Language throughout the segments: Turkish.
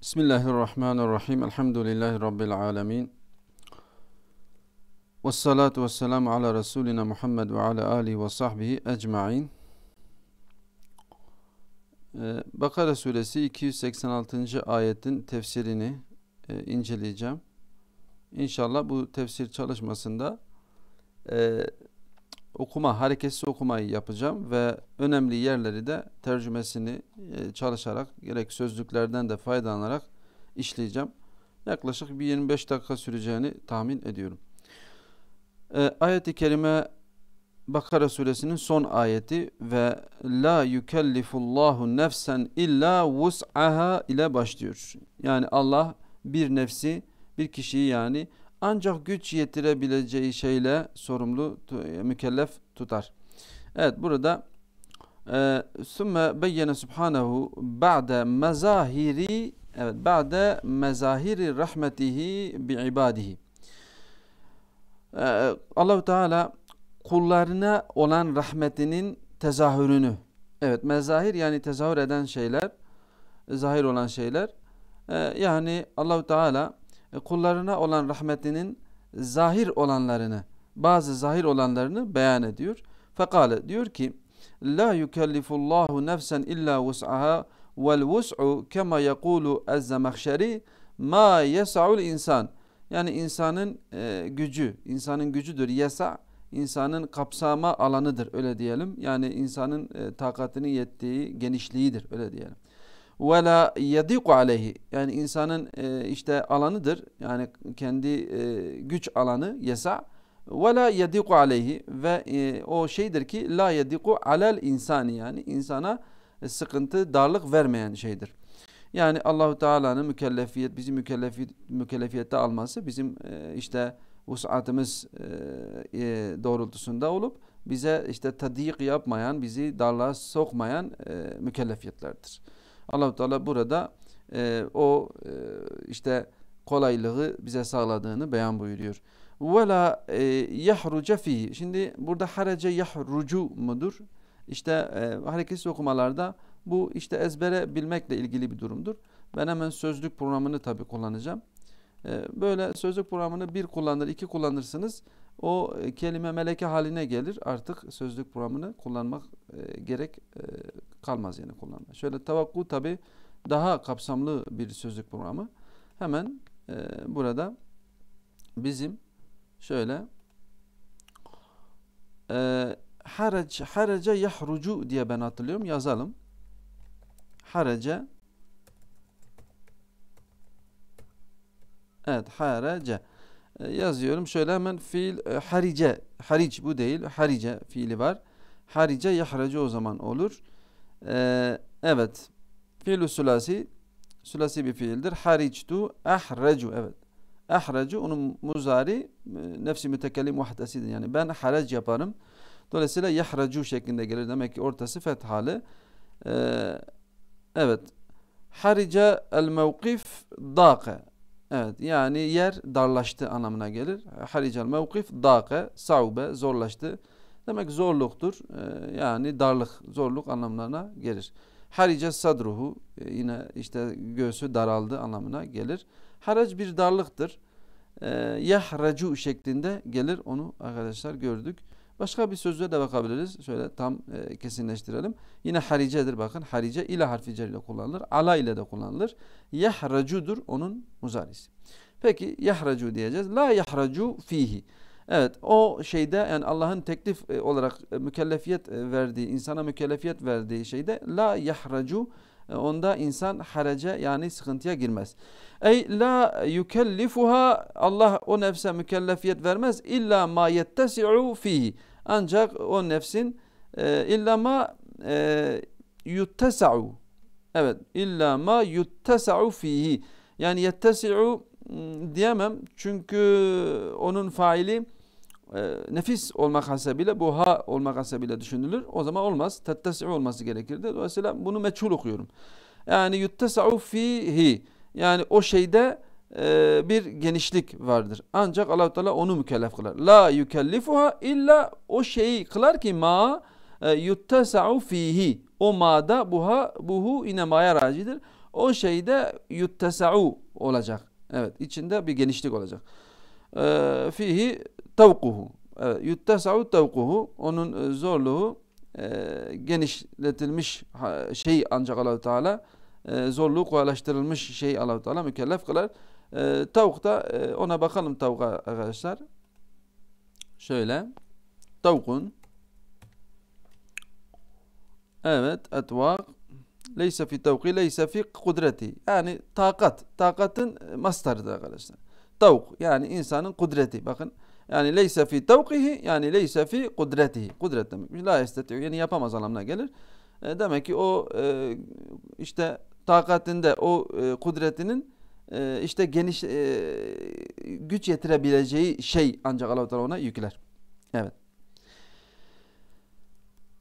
Bismillahirrahmanirrahim. Elhamdülillahi Rabbil alemin. Ve salatu ve selamu ala Resulina Muhammed ve ala alihi ve sahbihi ecma'in. Ee, Bakara suresi 286. ayetin tefsirini e, inceleyeceğim. İnşallah bu tefsir çalışmasında e, okuma, hareketsiz okumayı yapacağım ve önemli yerleri de tercümesini e, çalışarak gerek sözlüklerden de faydalanarak işleyeceğim. Yaklaşık bir 25 dakika süreceğini tahmin ediyorum. E, ayet-i kerime Bakara suresinin son ayeti ve la yükellifullahu nefsen illa vus'aha ile başlıyor. Yani Allah bir nefsi bir kişiyi yani ancak güç yetirebileceği şeyle sorumlu e, mükellef tutar. Evet burada e, sümme beyyene subhanehu ba'de mezahiri evet ba'de mezahiri rahmetihi bi ibadihi e, Allahu Teala kullarına olan rahmetinin tezahürünü evet mezahir yani tezahür eden şeyler zahir olan şeyler yani Allahu Teala e, kullarına olan rahmetinin zahir olanlarını, bazı zahir olanlarını beyan ediyor. Fekale diyor ki, La yukellifullahu nefsen illa vus'aha vel vus'u kema yekulu ezzemahşeri ma yesa'ul insan. Yani insanın e, gücü, insanın gücüdür. Yesa, insanın kapsama alanıdır öyle diyelim. Yani insanın e, takatinin yettiği genişliğidir öyle diyelim ve la yadiku aleyhi yani insanın e, işte alanıdır yani kendi e, güç alanı yesa ve la yadiku aleyhi ve e, o şeydir ki la yadiku alel insani yani insana e, sıkıntı darlık vermeyen şeydir. Yani Allahu Teala'nın mükellefiyet bizi mükellefiyet, mükellefiyette alması bizim e, işte vusatımız e, e doğrultusunda olup bize işte tadik yapmayan, bizi darlığa sokmayan e, mükellefiyetlerdir. Allahu Teala burada e, o e, işte kolaylığı bize sağladığını beyan buyuruyor. Ve la e, yahruca fihi. Şimdi burada haraca yahrucu mudur? İşte e, hareketsiz okumalarda bu işte ezbere bilmekle ilgili bir durumdur. Ben hemen sözlük programını tabi kullanacağım. E, böyle sözlük programını bir kullanır, iki kullanırsınız. O e, kelime meleke haline gelir. Artık sözlük programını kullanmak e, gerek e, kalmaz yani kullanma. Şöyle tavakku tabi daha kapsamlı bir sözlük programı. Hemen e, burada bizim şöyle e, harac, haraca yahrucu diye ben hatırlıyorum. Yazalım. Haraca Evet haraca. E, yazıyorum. Şöyle hemen fiil e, harice, haric bu değil, harice fiili var. Harice yahracı o zaman olur. E, evet, fiilü sülasi, sülasi bir fiildir. Harictu, ahracu, evet. Ahracu, onun muzari, e, nefsi mütekellim vahdesidir. Yani ben harac yaparım. Dolayısıyla yahracu şeklinde gelir. Demek ki ortası fethali. E, evet, harice el mevkif dâke. Evet yani yer darlaştı anlamına gelir. Haricel mevkif dâke, saube, zorlaştı. Demek zorluktur. E, yani darlık, zorluk anlamlarına gelir. Harice sadruhu e, yine işte göğsü daraldı anlamına gelir. Harac bir darlıktır. E, yahracu şeklinde gelir onu arkadaşlar gördük. Başka bir sözle de bakabiliriz. Şöyle tam e, kesinleştirelim. Yine haricedir bakın. Harice ile harfi cer ile kullanılır. Ala ile de kullanılır. Yahracudur onun muzarisi. Peki yahracu diyeceğiz. La yahracu fihi. Evet o şeyde yani Allah'ın teklif e, olarak e, mükellefiyet e, verdiği, insana mükellefiyet verdiği şeyde la yahracu fihi e, onda insan haraca yani sıkıntıya girmez. Ey la yukellifuha Allah o nefse mükellefiyet vermez illa ma yettesi'u fihi. Ancak o nefsin e, illa ma e, yuttesa'u. Evet illa ma yuttesa'u fihi. Yani yettesi'u diyemem çünkü onun faili e, nefis olmak hasebiyle bu ha olmak hasebiyle düşünülür. O zaman olmaz. Tettesi'u olması gerekirdi. Dolayısıyla bunu meçhul okuyorum. Yani yuttesa'u fihi yani o şeyde e, bir genişlik vardır. Ancak allah Teala onu mükellef kılar. La yükellifuha illa o şeyi kılar ki ma e, yuttesa'u fihi o ma'da buha buhu inemaya racidir. O şeyde yuttesa'u olacak. Evet içinde bir genişlik olacak. Ee, fihi tavkuhu. Yuttesahu tavkuhu. Onun e, zorluğu e, genişletilmiş şey ancak allah Teala e, zorluğu kolaylaştırılmış şey allah Teala mükellef kılar. Tavuk da ona bakalım tavuka arkadaşlar. Şöyle. Tavukun Evet, etvak. Leyse fi tevki, leyse fi kudreti. Yani takat. Takatın mastarıdır arkadaşlar tavk yani insanın kudreti bakın yani leyse fi tavkihi yani leyse fi kudretihi kudret demek. La estetiu yani yapamaz anlamına gelir. E, demek ki o e, işte takatinde o e, kudretinin e, işte geniş e, güç yetirebileceği şey ancak Allah-u Teala ona yükler. Evet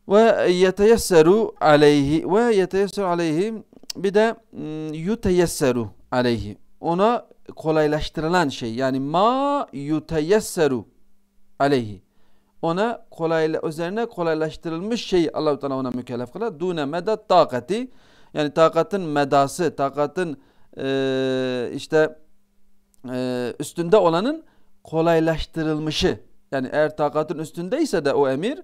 ve yeteyesseru aleyhi ve yeteyesseru aleyhi bir de hmm, yuteyesseru aleyhi ona kolaylaştırılan şey yani ma yuteyesseru aleyhi ona kolayla üzerine kolaylaştırılmış şey Allahu Teala ona mükellef kılar. Dune medat taqati yani takatın medası, takatın e, işte e, üstünde olanın kolaylaştırılmışı. Yani eğer takatın üstündeyse de o emir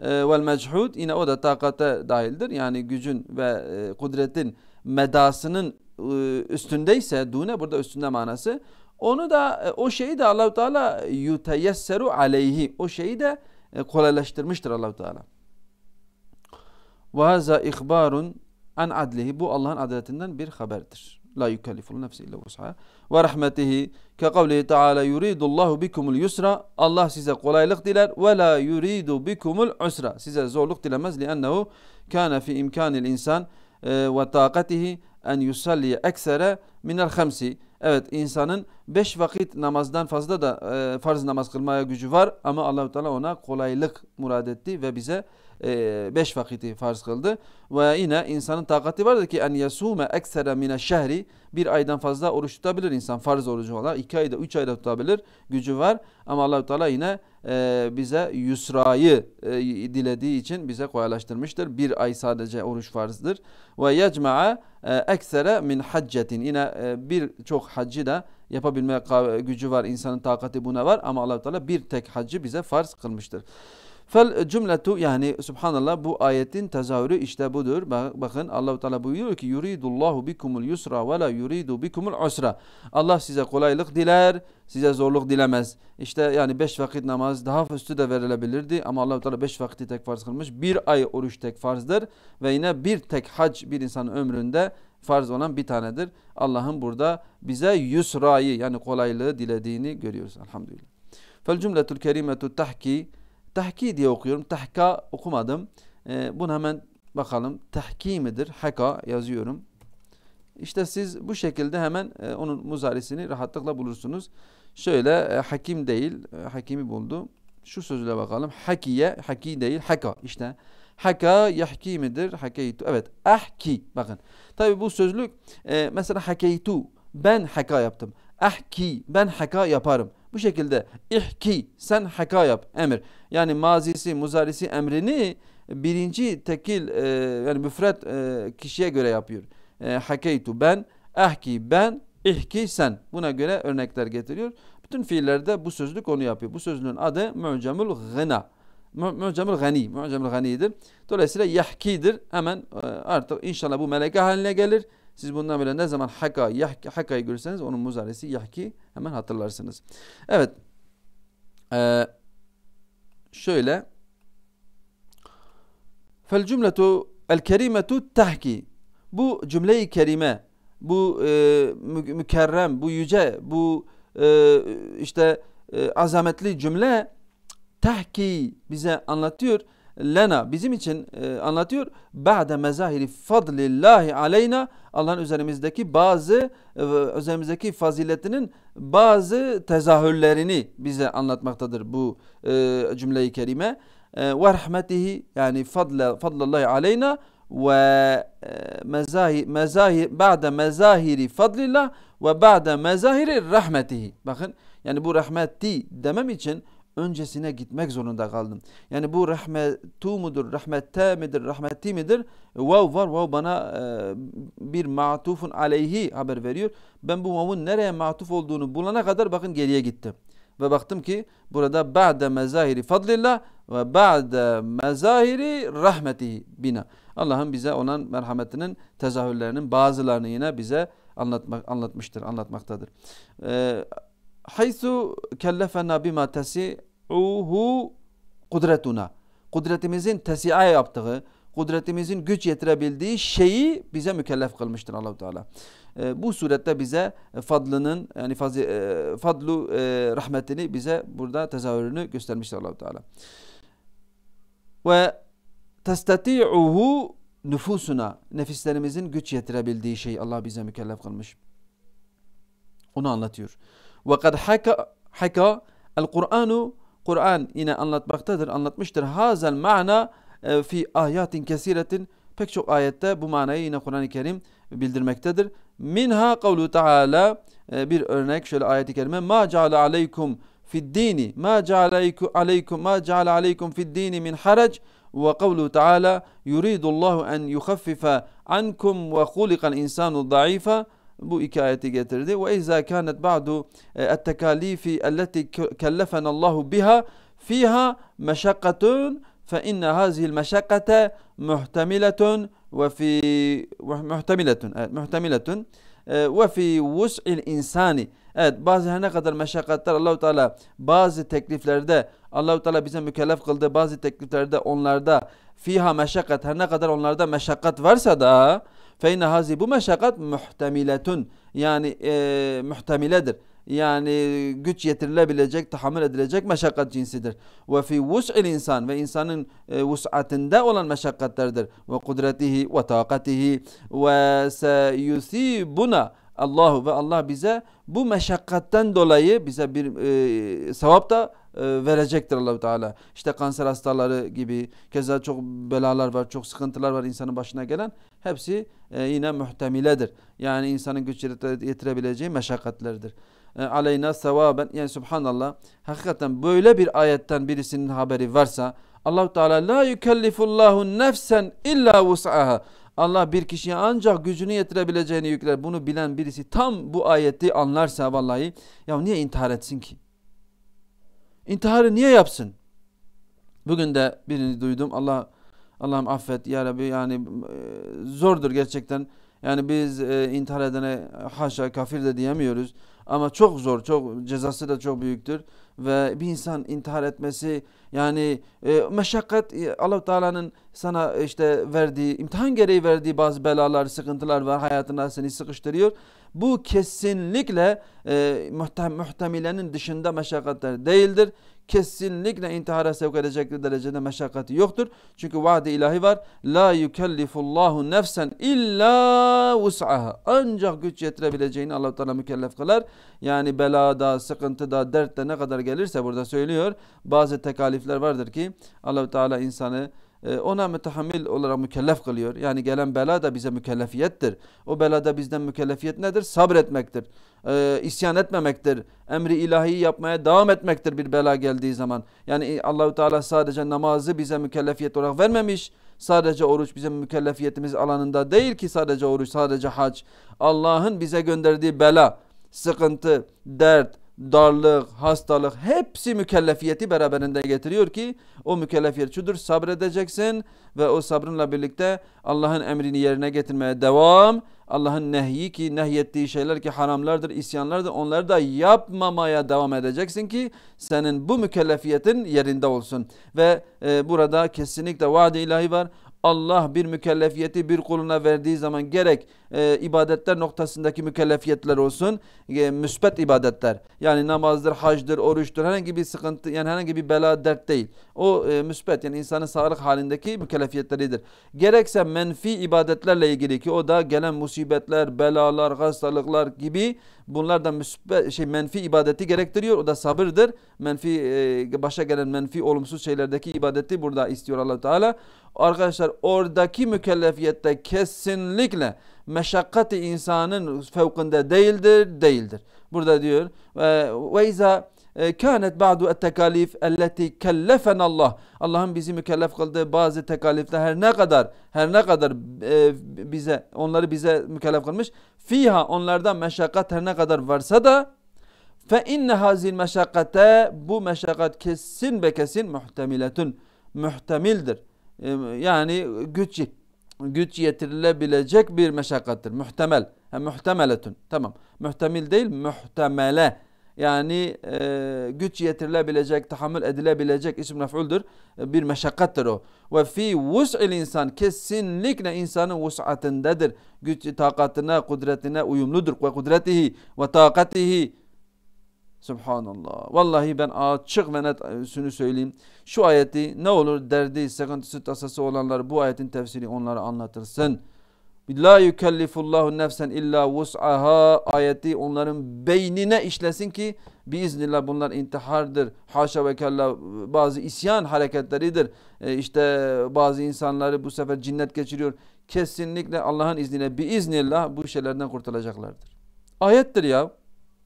e, vel mechud yine o da takata dahildir. Yani gücün ve e, kudretin medasının ıı, üstündeyse dune burada üstünde manası onu da e, o şeyi de Allahu Teala yuteyesseru aleyhi o şeyi de e, kolaylaştırmıştır Allahu Teala. Ve haza ihbarun an adlihi bu Allah'ın adaletinden bir haberdir. La yükelliful nefsi illa vus'a ve rahmetihi ke kavlihi taala yuridullahu bikumul yusra Allah size kolaylık diler ve la yuridu bikumul usra size zorluk dilemez li ennehu kana fi imkanil insan e, ve takatihi en yusalli eksere minel hamsi. Evet insanın beş vakit namazdan fazla da e, farz namaz kılmaya gücü var ama Allahu Teala ona kolaylık murad etti ve bize e, beş vakiti farz kıldı. Ve yine insanın takati vardır ki en yasume eksere mine şehri bir aydan fazla oruç tutabilir insan farz orucu olarak. iki ayda üç ayda tutabilir gücü var. Ama Allahu Teala yine e, bize yusrayı e, dilediği için bize kolaylaştırmıştır. Bir ay sadece oruç farzdır. Ve yecma'a e, eksere min haccetin. Yine e, birçok hacci de yapabilme gücü var. insanın takati buna var. Ama Allahu Teala bir tek hacci bize farz kılmıştır. Fel cümletu yani subhanallah bu ayetin tezahürü işte budur. Bakın Allahu Teala buyuruyor ki yuridullahu bikumul yusra ve la yuridu bikumul usra. Allah size kolaylık diler, size zorluk dilemez. İşte yani beş vakit namaz daha üstü de verilebilirdi ama Allahu Teala beş vakti tek farz kılmış. Bir ay oruç tek farzdır ve yine bir tek hac bir insanın ömründe farz olan bir tanedir. Allah'ın burada bize yusrayı yani kolaylığı dilediğini görüyoruz elhamdülillah. Fel cümletul kerimetu tahki Tahki diye okuyorum. Tahka okumadım. E, bunu hemen bakalım. Tahki midir? Haka yazıyorum. İşte siz bu şekilde hemen e, onun muzarisini rahatlıkla bulursunuz. Şöyle e, hakim değil. E, hakimi buldu. Şu sözüyle bakalım. Hakiye, haki değil, haka. İşte haka yahki midir? Hakeytu. Evet. Ahki. Bakın. Tabi bu sözlük e, mesela hakeytu. Ben haka yaptım. Ahki. Ben haka yaparım. Bu şekilde ihki sen haka yap emir. Yani mazisi muzarisi emrini birinci tekil e, yani müfret e, kişiye göre yapıyor. E, hakeytu ben, ehki ben, ihki sen. Buna göre örnekler getiriyor. Bütün fiillerde bu sözlük onu yapıyor. Bu sözlüğün adı Mu'camul Gına. Mu'camul Gani. Mu'camul Gani'dir. Dolayısıyla yahkidir. Hemen e, artık inşallah bu meleke haline gelir. Siz bundan böyle ne zaman haka, yahki, hakayı görürseniz onun muzaresi yahki hemen hatırlarsınız. Evet. Ee, şöyle. Fel cümletu el kerimetu tahki. Bu cümleyi kerime, bu e, mükerrem, bu yüce, bu e, işte e, azametli cümle tahki bize anlatıyor lena bizim için e, anlatıyor. Ba'de mezahiri fadlillahi aleyna Allah'ın üzerimizdeki bazı e, üzerimizdeki faziletinin bazı tezahürlerini bize anlatmaktadır bu e, cümleyi kerime. E, ve rahmetihi yani fadle, fadlallahi aleyna ve e, mezahi mezahi ba'de mezahiri fadlillah ve ba'de mezahiri rahmetihi. Bakın yani bu rahmeti demem için öncesine gitmek zorunda kaldım. Yani bu rahmetu mudur, rahmette midir, rahmetti midir? Vav var, vav bana e, bir matufun aleyhi haber veriyor. Ben bu vavun nereye matuf olduğunu bulana kadar bakın geriye gittim. Ve baktım ki burada ba'de mezahiri fadlillah ve ba'de mezahiri rahmeti bina. Allah'ın bize olan merhametinin tezahürlerinin bazılarını yine bize anlatmak, anlatmıştır, anlatmaktadır. Ee, Haysu kellefena bima tesi'uhu kudretuna. Kudretimizin tesi'a yaptığı, kudretimizin güç yetirebildiği şeyi bize mükellef kılmıştır Allahu Teala. E, bu surette bize e, fadlının yani fazi, e, fadlu e, rahmetini bize burada tezahürünü göstermiştir Allahu Teala. Ve testati'uhu nüfusuna nefislerimizin güç yetirebildiği şey Allah bize mükellef kılmış. Onu anlatıyor. Ve kad haka, haka el Kur'anu Kur'an yine anlatmaktadır, anlatmıştır. Hazel ma'na e, fi ayatin kesiretin pek çok ayette bu manayı yine Kur'an-ı Kerim bildirmektedir. Minha kavlu taala e, bir örnek şöyle ayeti kerime ma ceale aleykum fid dini ma ceale aleykum ma ceale aleykum fid dini min harac ve kavlu taala yuridullahu en yukhaffifa ankum ve hulikal insanu zayıfa bu iki getirdi. Ve izâ kânet ba'du e, ettekalîfi elleti Allahu biha fiha meşakkatun fe inne hazihil meşakkate muhtemiletun ve fi muhtemiletun evet muhtemiletun e, ve fi vus'il insani Evet bazı her ne kadar meşakkatler Allahu Teala bazı tekliflerde Allahu Teala bize mükellef kıldığı bazı tekliflerde onlarda fiha meşakkat her ne kadar onlarda meşakkat varsa da Feyne hazi bu meşakkat muhtemiletun yani e, muhtemiledir. Yani güç yetirilebilecek, tahammül edilecek meşakkat cinsidir. Ve fi vus'il insan ve insanın e, vus'atinde olan meşakkatlerdir. Ve kudretihi ve takatihi ve buna Allahu ve Allah bize bu meşakkatten dolayı bize bir e, sevap da e, verecektir Allahu Teala. İşte kanser hastaları gibi keza çok belalar var, çok sıkıntılar var insanın başına gelen. Hepsi e, yine muhtemiledir. Yani insanın güç yetirebileceği meşakkatlerdir. E, aleyna sevaben yani subhanallah hakikaten böyle bir ayetten birisinin haberi varsa Allahu Teala la yukellifullahu nefsen illa vus'aha. Allah bir kişiye ancak gücünü yetirebileceğini yükler. Bunu bilen birisi tam bu ayeti anlarsa vallahi ya niye intihar etsin ki? İntiharı niye yapsın? Bugün de birini duydum Allah Allah'ım affet ya Rabbi yani e, zordur gerçekten. Yani biz e, intihar edene e, haşa kafir de diyemiyoruz. Ama çok zor, çok cezası da çok büyüktür. Ve bir insan intihar etmesi yani e, meşakkat e, allah Teala'nın sana işte verdiği, imtihan gereği verdiği bazı belalar, sıkıntılar var hayatına seni sıkıştırıyor. Bu kesinlikle e, muhtemilenin dışında meşakkatler değildir kesinlikle intihara sevk edecek derecede meşakkati yoktur. Çünkü vaadi ilahi var. La yukellifullahu nefsen illa vus'aha. Ancak güç yetirebileceğini Allah Teala mükellef kılar. Yani belada, sıkıntıda, dertte ne kadar gelirse burada söylüyor. Bazı tekalifler vardır ki Allah Teala insanı ee, ona mütehammil olarak mükellef kılıyor. Yani gelen bela da bize mükellefiyettir. O belada bizden mükellefiyet nedir? Sabretmektir. E, isyan etmemektir. Emri ilahi yapmaya devam etmektir bir bela geldiği zaman. Yani e, Allahü Teala sadece namazı bize mükellefiyet olarak vermemiş. Sadece oruç bizim mükellefiyetimiz alanında değil ki sadece oruç, sadece hac. Allah'ın bize gönderdiği bela, sıkıntı, dert, darlık, hastalık hepsi mükellefiyeti beraberinde getiriyor ki o mükellefiyet şudur sabredeceksin ve o sabrınla birlikte Allah'ın emrini yerine getirmeye devam. Allah'ın nehyi ki nehyettiği şeyler ki haramlardır, isyanlardır onları da yapmamaya devam edeceksin ki senin bu mükellefiyetin yerinde olsun. Ve e, burada kesinlikle vaad-i ilahi var. Allah bir mükellefiyeti bir kuluna verdiği zaman gerek e, ibadetler noktasındaki mükellefiyetler olsun. E, müsbet ibadetler. Yani namazdır, hacdır, oruçtur. Herhangi bir sıkıntı yani herhangi bir bela dert değil. O e, müsbet yani insanın sağlık halindeki mükellefiyetleridir. Gerekse menfi ibadetlerle ilgili ki o da gelen musibetler, belalar, hastalıklar gibi bunlar da müsbet, şey menfi ibadeti gerektiriyor. O da sabırdır. Menfi e, başa gelen menfi olumsuz şeylerdeki ibadeti burada istiyor Allah Teala. Arkadaşlar oradaki mükellefiyette kesinlikle meşakkati insanın fevkinde değildir, değildir. Burada diyor ve izâ e, kânet ba'du et-tekalif elleti kellefena Allah. Allah'ın bizi mükellef kıldığı bazı tekalifler her ne kadar her ne kadar e, bize onları bize mükellef kılmış. Fiha onlardan meşakkat her ne kadar varsa da fe inne hazil meşakkate bu meşakkat kesin ve kesin muhtemiletun muhtemildir. E, yani güçlü güç yetirilebilecek bir meşakkattir. Muhtemel. Ha, muhtemeletün. Tamam. Muhtemil değil, muhtemele. Yani e, güç yetirilebilecek, tahammül edilebilecek isim mef'uldür. E, bir meşakkattir o. Ve fi vus'il insan kesinlikle insanın vus'atindedir. Güç takatına, kudretine uyumludur. Ve kudretihi ve takatihi Subhanallah. Vallahi ben açık ve net e, şunu söyleyeyim. Şu ayeti ne olur derdi, sıkıntısı, tasası olanlar bu ayetin tefsiri onlara anlatırsın. La yükellifullahu nefsen illa vus'aha ayeti onların beynine işlesin ki biiznillah bunlar intihardır. Haşa ve kella bazı isyan hareketleridir. E işte bazı insanları bu sefer cinnet geçiriyor. Kesinlikle Allah'ın izniyle biiznillah bu şeylerden kurtulacaklardır. Ayettir ya.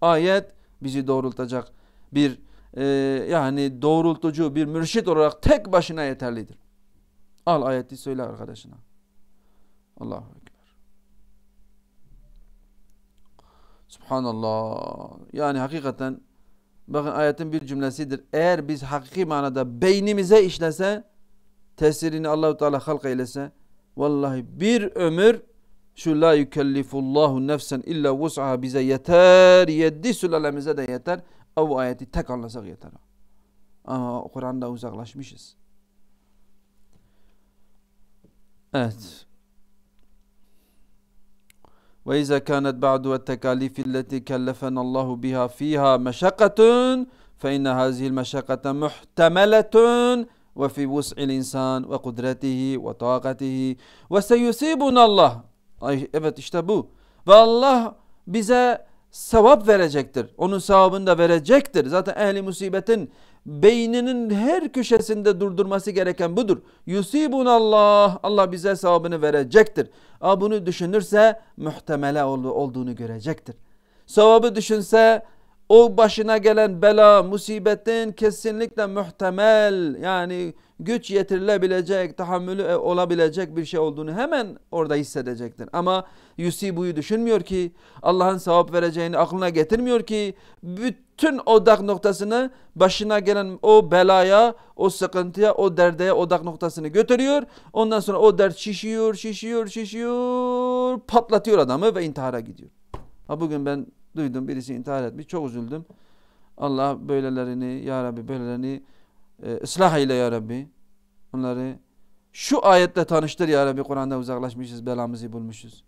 Ayet bizi doğrultacak bir e, yani doğrultucu bir mürşit olarak tek başına yeterlidir. Al ayeti söyle arkadaşına. Allahu Ekber. Subhanallah. Yani hakikaten bakın ayetin bir cümlesidir. Eğer biz hakiki manada beynimize işlese tesirini Allahu Teala halk eylese vallahi bir ömür Şu la yükellifullahu nefsen illa vus'aha bize yeter. Yedi sülalemize de yeter. O ayeti tek anlasak yeter. Ama Kur'an'da uzaklaşmışız. Evet. وإذا كانت بعد التكاليف التي كلفنا الله بها فيها مشقة فإن هذه المشقة محتملة وفي وسع الإنسان وقدرته وطاقته وسيصيبنا الله Ay, evet işte bu. Ve Allah bize sevap verecektir. Onun sevabını da verecektir. Zaten ehli musibetin beyninin her köşesinde durdurması gereken budur. Yusibun Allah, Allah bize sevabını verecektir. A bunu düşünürse muhtemele olduğunu görecektir. Sevabı düşünse o başına gelen bela, musibetin kesinlikle muhtemel yani güç yetirilebilecek, tahammülü e, olabilecek bir şey olduğunu hemen orada hissedecektir. Ama buyu düşünmüyor ki, Allah'ın sevap vereceğini aklına getirmiyor ki, bütün odak noktasını başına gelen o belaya, o sıkıntıya, o derdeye odak noktasını götürüyor. Ondan sonra o dert şişiyor, şişiyor, şişiyor, patlatıyor adamı ve intihara gidiyor. Ha bugün ben Duydum birisi intihar etmiş. Çok üzüldüm. Allah böylelerini ya Rabbi böylelerini e, ıslah eyle ya Rabbi. Onları şu ayetle tanıştır ya Rabbi. Kur'an'da uzaklaşmışız, belamızı bulmuşuz.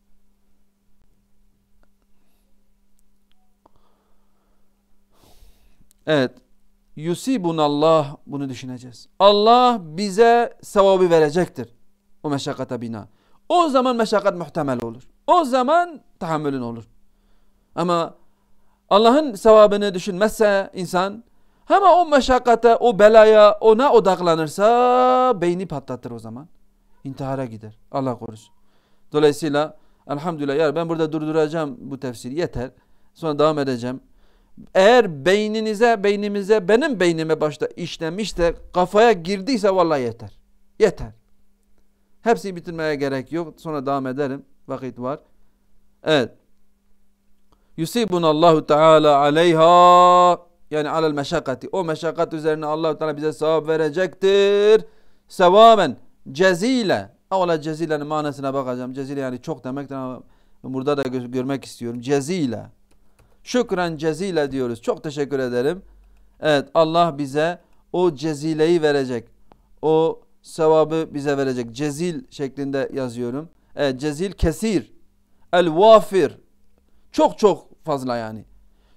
Evet. Yusibunallah bunu düşüneceğiz. Allah bize sevabı verecektir. O meşakkata bina. O zaman meşakkat muhtemel olur. O zaman tahammülün olur. Ama Allah'ın sevabını düşünmezse insan hem o meşakkate, o belaya, ona odaklanırsa beyni patlatır o zaman. İntihara gider. Allah korusun. Dolayısıyla elhamdülillah yar ben burada durduracağım bu tefsiri yeter. Sonra devam edeceğim. Eğer beyninize, beynimize, benim beynime başta işlemişse, kafaya girdiyse vallahi yeter. Yeter. Hepsini bitirmeye gerek yok. Sonra devam ederim. Vakit var. Evet. Yusibunallahu Teala aleyha yani alel meşakkati. O meşakkat üzerine Allahu Teala bize sevap verecektir. Sevamen cezile. Avla cezilenin manasına bakacağım. Cezile yani çok demektir ama burada da görmek istiyorum. Cezile. Şükran cezile diyoruz. Çok teşekkür ederim. Evet Allah bize o cezileyi verecek. O sevabı bize verecek. Cezil şeklinde yazıyorum. Evet, cezil kesir. El vafir. Çok çok fazla yani.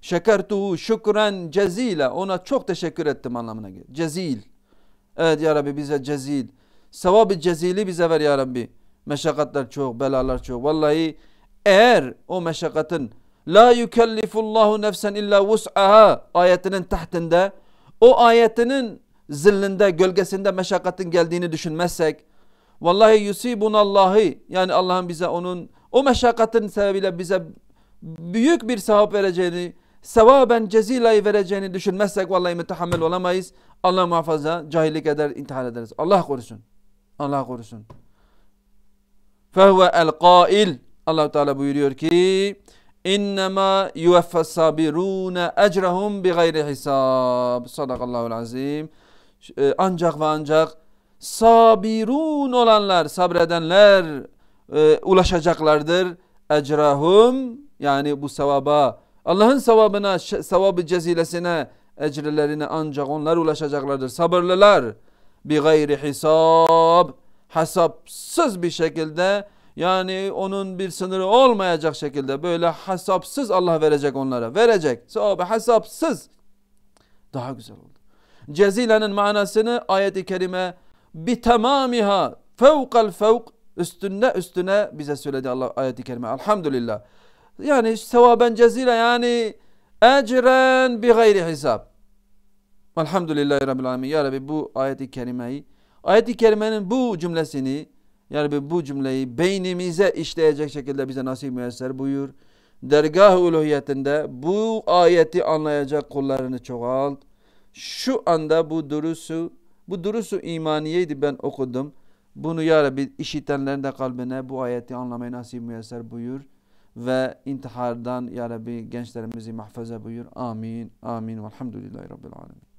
Şekertuhu şükren cezile. Ona çok teşekkür ettim anlamına geliyor. Cezil. Evet ya Rabbi bize cezil. Sevabı cezili bize ver ya Rabbi. Meşakkatler çok, belalar çok. Vallahi eğer o meşakkatın La yükellifullahu nefsen illa vus'aha ayetinin tahtında o ayetinin zillinde, gölgesinde meşakkatın geldiğini düşünmezsek vallahi yusibunallahi yani Allah'ın bize onun o meşakkatin sebebiyle bize büyük bir sevap vereceğini, sevaben cezilayı vereceğini düşünmezsek vallahi mütehammel olamayız. Allah muhafaza cahillik eder, intihar ederiz. Allah korusun. Allah korusun. Fehve el kail. Allah Teala buyuruyor ki İnnemâ yuveffes sabirûne ecrahum bi gayri hisab. Sadakallahu azim. E, ancak ve ancak sabirun olanlar, sabredenler e, ulaşacaklardır. Ecrahum yani bu sevaba, Allah'ın sevabına, sevabı cezilesine, ecirlerine ancak onlar ulaşacaklardır. Sabırlılar bi gayri hisab, hesapsız bir şekilde yani onun bir sınırı olmayacak şekilde böyle hesapsız Allah verecek onlara. Verecek. Sevabı hesapsız. Daha güzel oldu. Cezilenin manasını ayet-i kerime bi tamamiha fevkal fevk üstünde üstüne bize söyledi Allah ayet-i kerime. Elhamdülillah. Yani sevaben cezile yani ecren bi gayri hesap. Elhamdülillahi Rabbil Alemin. Ya Rabbi bu ayeti kerimeyi, ayeti kerimenin bu cümlesini, Ya Rabbi bu cümleyi beynimize işleyecek şekilde bize nasip müyesser buyur. Dergah-ı uluhiyetinde bu ayeti anlayacak kullarını çoğalt. Şu anda bu durusu, bu durusu imaniyeydi ben okudum. Bunu Ya Rabbi işitenlerin de kalbine bu ayeti anlamayı nasip müyesser buyur ve intihardan ya Rabbi gençlerimizi mahfaza buyur. Amin. Amin. Velhamdülillahi Rabbil Alemin.